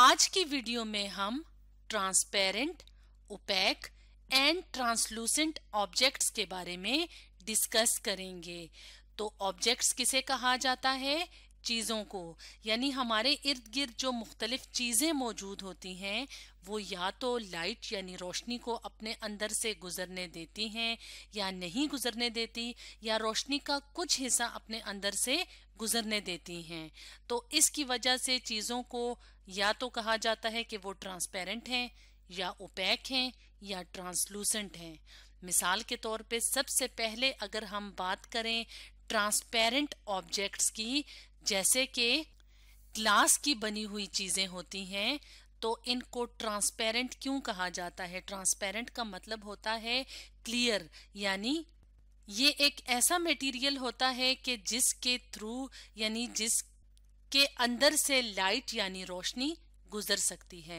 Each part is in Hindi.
आज की वीडियो में हम transparent opaque and translucent objects के बारे में डिस्कस करेंगे तो ऑब्जेक्ट्स किसे कहा जाता है चीज़ों को यानी हमारे इर्द गिर्द जो मुख्तलिफ चीज़ें मौजूद होती हैं वो या तो लाइट यानी रोशनी को अपने अंदर से गुजरने देती हैं या नहीं गुजरने देती या रोशनी का कुछ हिस्सा अपने अंदर से गुजरने देती हैं तो इसकी वजह से चीज़ों को या तो कहा जाता है कि वो ट्रांसपेरेंट हैं या ओपैक हैं या ट्रांसलूसेंट हैं मिसाल के तौर पे सबसे पहले अगर हम बात करें ट्रांसपेरेंट ऑब्जेक्ट्स की जैसे कि ग्लास की बनी हुई चीजें होती हैं तो इनको ट्रांसपेरेंट क्यों कहा जाता है ट्रांसपेरेंट का मतलब होता है क्लियर यानी ये एक ऐसा मटेरियल होता है कि जिसके थ्रू यानी जिसके अंदर से लाइट यानी रोशनी गुजर सकती है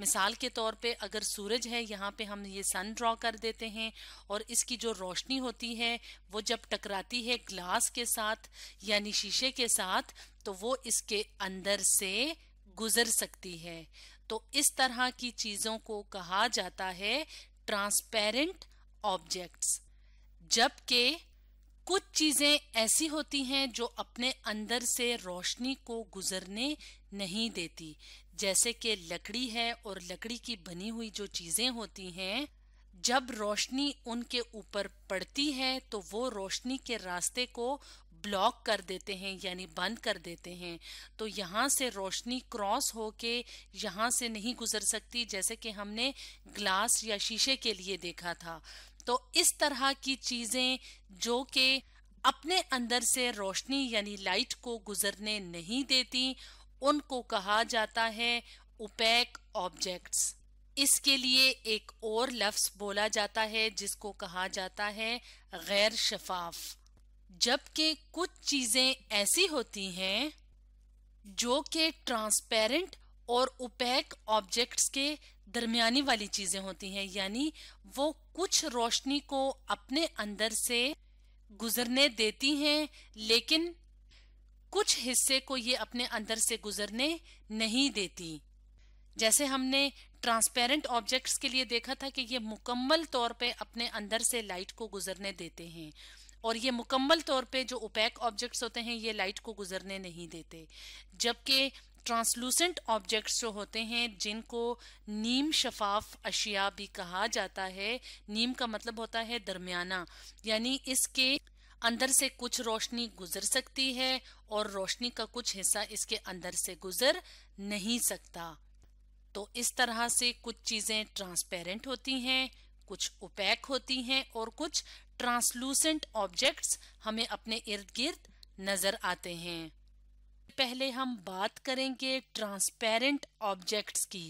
मिसाल के तौर पे अगर सूरज है यहाँ पे हम ये सन ड्रॉ कर देते हैं और इसकी जो रोशनी होती है वो जब टकराती है ग्लास के साथ यानी शीशे के साथ तो वो इसके अंदर से गुजर सकती है तो इस तरह की चीज़ों को कहा जाता है ट्रांसपेरेंट ऑब्जेक्ट्स जबकि कुछ चीज़ें ऐसी होती हैं जो अपने अंदर से रोशनी को गुजरने नहीं देती जैसे कि लकड़ी है और लकड़ी की बनी हुई जो चीजें होती हैं जब रोशनी उनके ऊपर पड़ती है तो वो रोशनी के रास्ते को ब्लॉक कर देते हैं यानी बंद कर देते हैं तो यहाँ से रोशनी क्रॉस हो के यहाँ से नहीं गुजर सकती जैसे कि हमने ग्लास या शीशे के लिए देखा था तो इस तरह की चीजें जो कि अपने अंदर से रोशनी यानी लाइट को गुजरने नहीं देती उनको कहा जाता है उपैक ऑब्जेक्ट्स इसके लिए एक और लफ्स बोला जाता है जिसको कहा जाता है गैर शफाफ जबकि कुछ चीजें ऐसी होती हैं जो कि ट्रांसपेरेंट और उपैक ऑब्जेक्ट्स के दरमियानी वाली चीजें होती हैं यानी वो कुछ रोशनी को अपने अंदर से गुजरने देती हैं लेकिन कुछ हिस्से को ये अपने अंदर से गुजरने नहीं देती जैसे हमने ट्रांसपेरेंट ऑब्जेक्ट्स के लिए देखा था कि ये मुकम्मल तौर पे अपने अंदर से लाइट को गुजरने देते हैं और ये मुकम्मल तौर पे जो ओपैक ऑब्जेक्ट्स होते हैं ये लाइट को गुजरने नहीं देते जबकि ट्रांसलूसेंट ऑब्जेक्ट्स जो होते हैं जिनको नीम शफाफ अशिया भी कहा जाता है नीम का मतलब होता है दरमियाना यानी इसके अंदर से कुछ रोशनी गुजर सकती है और रोशनी का कुछ हिस्सा इसके अंदर से गुजर नहीं सकता तो इस तरह से कुछ चीजें ट्रांसपेरेंट होती हैं कुछ उपैक होती हैं और कुछ ट्रांसलूसेंट ऑब्जेक्ट्स हमें अपने इर्द गिर्द नजर आते हैं पहले हम बात करेंगे ट्रांसपेरेंट ऑब्जेक्ट्स की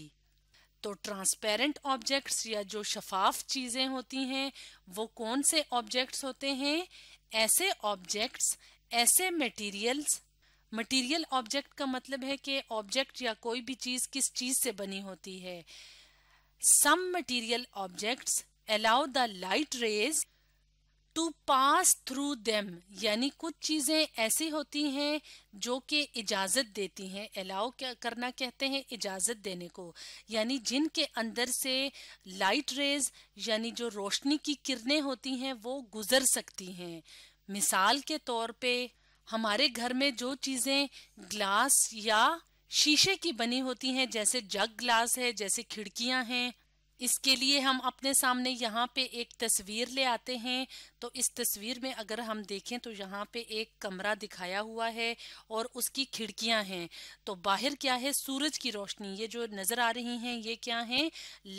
तो ट्रांसपेरेंट ऑब्जेक्ट्स या जो शफाफ चीजें होती हैं वो कौन से ऑब्जेक्ट्स होते हैं ऐसे ऑब्जेक्ट्स ऐसे मटेरियल्स मटेरियल ऑब्जेक्ट का मतलब है कि ऑब्जेक्ट या कोई भी चीज किस चीज से बनी होती है some material objects allow the light rays to pass pass through them यानी कुछ चीजें ऐसी होती हैं जो कि इजाजत देती हैं अलाउ क्या करना कहते हैं इजाजत देने को यानी जिनके अंदर से लाइट रेज यानी जो रोशनी की किरणें होती हैं वो गुजर सकती हैं मिसाल के तौर पे हमारे घर में जो चीजें ग्लास या शीशे की बनी होती हैं जैसे जग ग्लास है जैसे खिड़कियां हैं इसके लिए हम अपने सामने यहाँ पे एक तस्वीर ले आते हैं तो इस तस्वीर में अगर हम देखें तो यहाँ पे एक कमरा दिखाया हुआ है और उसकी खिड़कियां हैं तो बाहर क्या है सूरज की रोशनी ये जो नज़र आ रही हैं ये क्या है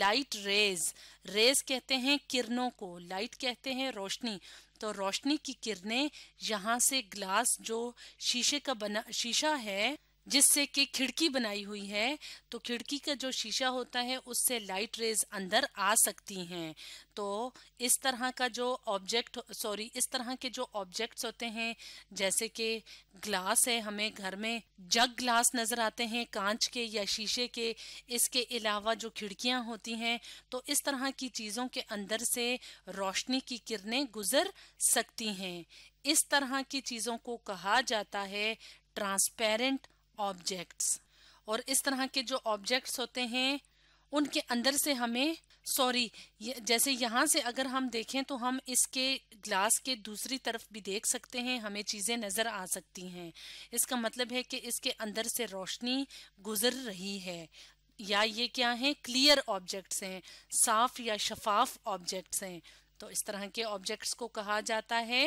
लाइट रेज रेज कहते हैं किरणों को लाइट कहते हैं रोशनी तो रोशनी की किरणें यहाँ से ग्लास जो शीशे का बना शीशा है जिससे कि खिड़की बनाई हुई है तो खिड़की का जो शीशा होता है उससे लाइट रेज अंदर आ सकती हैं तो इस तरह का जो ऑब्जेक्ट सॉरी इस तरह के जो ऑब्जेक्ट्स होते हैं जैसे कि ग्लास है हमें घर में जग ग्लास नजर आते हैं कांच के या शीशे के इसके अलावा जो खिड़कियां होती हैं तो इस तरह की चीजों के अंदर से रोशनी की किरणें गुजर सकती हैं इस तरह की चीजों को कहा जाता है ट्रांसपेरेंट ऑब्जेक्ट्स और इस तरह के जो ऑब्जेक्ट्स होते हैं उनके अंदर से हमें सॉरी जैसे यहाँ से अगर हम देखें तो हम इसके ग्लास के दूसरी तरफ भी देख सकते हैं हमें चीज़ें नज़र आ सकती हैं इसका मतलब है कि इसके अंदर से रोशनी गुजर रही है या ये क्या है क्लियर ऑब्जेक्ट्स हैं साफ या शफाफ ऑब्जेक्ट्स हैं तो इस तरह के ऑब्जेक्ट्स को कहा जाता है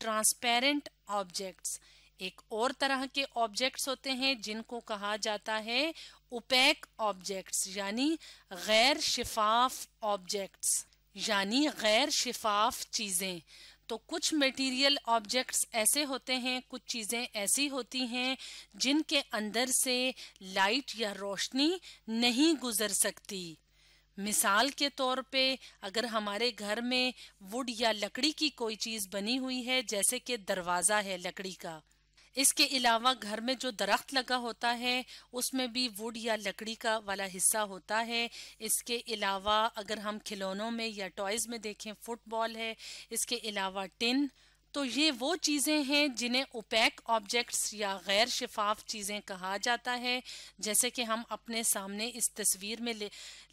ट्रांसपेरेंट ऑब्जेक्ट्स एक और तरह के ऑब्जेक्ट्स होते हैं जिनको कहा जाता है उपैक ऑब्जेक्ट्स यानी गैर शिफाफ ऑब्जेक्ट्स यानी गैर शिफाफ चीजें तो कुछ मटेरियल ऑब्जेक्ट्स ऐसे होते हैं कुछ चीजें ऐसी होती हैं जिनके अंदर से लाइट या रोशनी नहीं गुजर सकती मिसाल के तौर पे अगर हमारे घर में वुड या लकड़ी की कोई चीज बनी हुई है जैसे कि दरवाजा है लकड़ी का इसके अलावा घर में जो दरख्त लगा होता है उसमें भी वुड या लकड़ी का वाला हिस्सा होता है इसके अलावा अगर हम खिलौनों में या टॉयज़ में देखें फुटबॉल है इसके अलावा टिन तो ये वो चीज़ें हैं जिन्हें ओपैक ऑब्जेक्ट्स या गैर शफाफ चीज़ें कहा जाता है जैसे कि हम अपने सामने इस तस्वीर में ले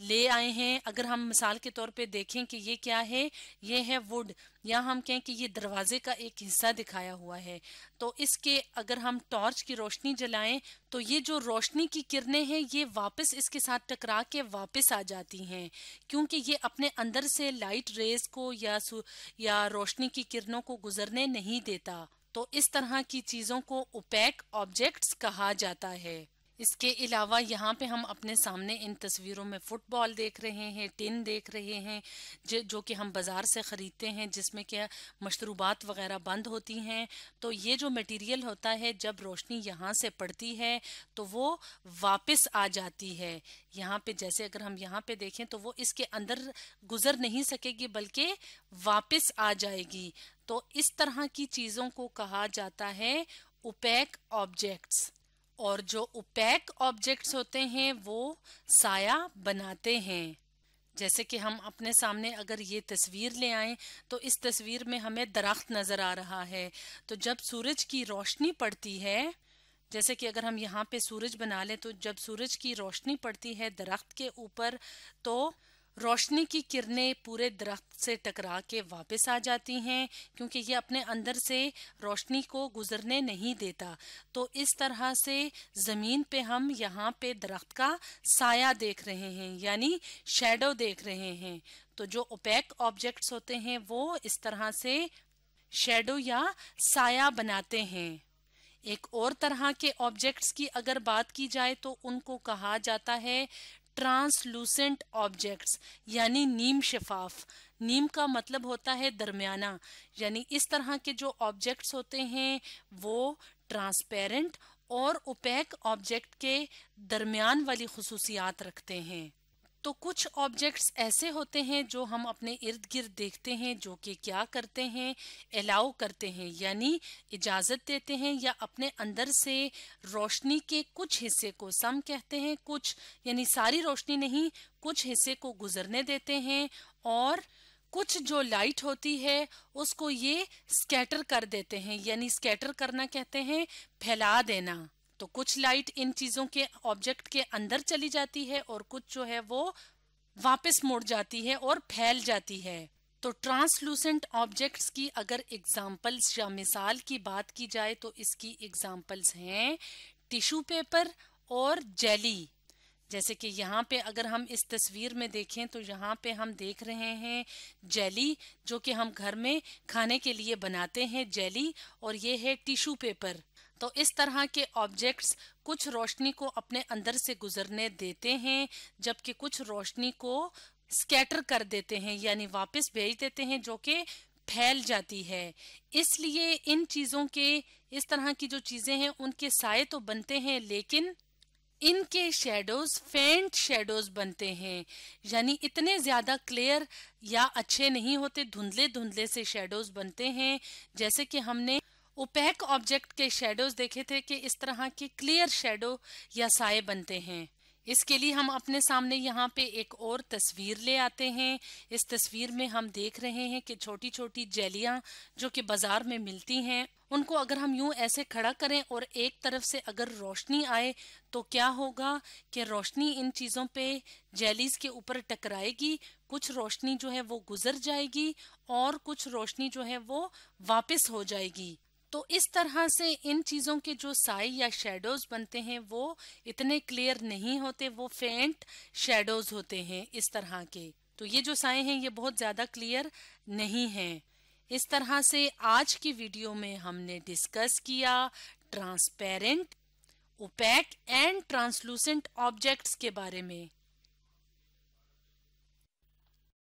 ले आए हैं अगर हम मिसाल के तौर पे देखें कि ये क्या है ये है वुड या हम कहें कि ये दरवाजे का एक हिस्सा दिखाया हुआ है तो इसके अगर हम टॉर्च की रोशनी जलाएं तो ये जो रोशनी की किरणें हैं ये वापस इसके साथ टकरा के वापस आ जाती हैं क्योंकि ये अपने अंदर से लाइट रेज को या या रोशनी की किरणों को गुजरने नहीं देता तो इस तरह की चीजों को ओपैक ऑब्जेक्ट्स कहा जाता है इसके अलावा यहाँ पे हम अपने सामने इन तस्वीरों में फुटबॉल देख रहे हैं टिन देख रहे हैं जो जो कि हम बाज़ार से ख़रीदते हैं जिसमें क्या मशरूबात वगैरह बंद होती हैं तो ये जो मटेरियल होता है जब रोशनी यहाँ से पड़ती है तो वो वापस आ जाती है यहाँ पे जैसे अगर हम यहाँ पे देखें तो वो इसके अंदर गुजर नहीं सकेगी बल्कि वापस आ जाएगी तो इस तरह की चीज़ों को कहा जाता है ओपैक ऑब्जेक्ट्स और जो उपैक ऑब्जेक्ट्स होते हैं वो साया बनाते हैं जैसे कि हम अपने सामने अगर ये तस्वीर ले आए तो इस तस्वीर में हमें दरख्त नज़र आ रहा है तो जब सूरज की रोशनी पड़ती है जैसे कि अगर हम यहाँ पे सूरज बना लें तो जब सूरज की रोशनी पड़ती है दरख्त के ऊपर तो रोशनी की किरणें पूरे दरख्त से टकरा के वापस आ जाती हैं क्योंकि ये अपने अंदर से रोशनी को गुजरने नहीं देता तो इस तरह से ज़मीन पे हम यहाँ पे दरख्त का साया देख रहे हैं यानी शेडो देख रहे हैं तो जो ओपैक ऑब्जेक्ट्स होते हैं वो इस तरह से शेडो या साया बनाते हैं एक और तरह के ऑब्जेक्ट्स की अगर बात की जाए तो उनको कहा जाता है ट्रांसलूसेंट ऑब्जेक्ट्स यानी नीम शफाफ नीम का मतलब होता है दरमियाना यानी इस तरह के जो ऑब्जेक्ट्स होते हैं वो ट्रांसपेरेंट और ओपैक ऑब्जेक्ट के दरमियान वाली खसूसियात रखते हैं तो कुछ ऑब्जेक्ट्स ऐसे होते हैं जो हम अपने इर्द गिर्द देखते हैं जो कि क्या करते हैं अलाउ करते हैं यानी इजाज़त देते हैं या अपने अंदर से रोशनी के कुछ हिस्से को सम कहते हैं कुछ यानी सारी रोशनी नहीं कुछ हिस्से को गुजरने देते हैं और कुछ जो लाइट होती है उसको ये स्कैटर कर देते हैं यानी स्कैटर करना कहते हैं फैला देना तो कुछ लाइट इन चीजों के ऑब्जेक्ट के अंदर चली जाती है और कुछ जो है वो वापस मुड़ जाती है और फैल जाती है तो ट्रांसलूसेंट ऑब्जेक्ट्स की अगर एग्जाम्पल्स या मिसाल की बात की जाए तो इसकी एग्जाम्पल्स हैं टिश्यू पेपर और जेली जैसे कि यहाँ पे अगर हम इस तस्वीर में देखें तो यहाँ पे हम देख रहे हैं जेली जो कि हम घर में खाने के लिए बनाते हैं जेली और ये है टिश्यू पेपर तो इस तरह के ऑब्जेक्ट्स कुछ रोशनी को अपने अंदर से गुजरने देते हैं जबकि कुछ रोशनी को स्कैटर कर देते हैं यानी वापस भेज देते हैं जो कि फैल जाती है इसलिए इन चीज़ों के इस तरह की जो चीज़ें हैं उनके साय तो बनते हैं लेकिन इनके शेडोज फेंट शेडोज बनते हैं यानी इतने ज्यादा क्लियर या अच्छे नहीं होते धुंधले धुंधले से शेडोज बनते हैं जैसे कि हमने ओपैक ऑब्जेक्ट के शेडोज देखे थे कि इस तरह के क्लियर शेडो या साए बनते हैं इसके लिए हम अपने सामने यहाँ पे एक और तस्वीर ले आते हैं इस तस्वीर में हम देख रहे हैं कि छोटी छोटी जेलियां जो कि बाजार में मिलती हैं उनको अगर हम यूं ऐसे खड़ा करें और एक तरफ से अगर रोशनी आए तो क्या होगा कि रोशनी इन चीज़ों पे जेलीज के ऊपर टकराएगी कुछ रोशनी जो है वो गुजर जाएगी और कुछ रोशनी जो है वो वापस हो जाएगी तो इस तरह से इन चीज़ों के जो साई या शेडोज बनते हैं वो इतने क्लियर नहीं होते वो फेंट शेडोज होते हैं इस तरह के तो ये जो साए हैं ये बहुत ज़्यादा क्लियर नहीं हैं इस तरह से आज की वीडियो में हमने डिस्कस किया transparent opaque and translucent objects के बारे में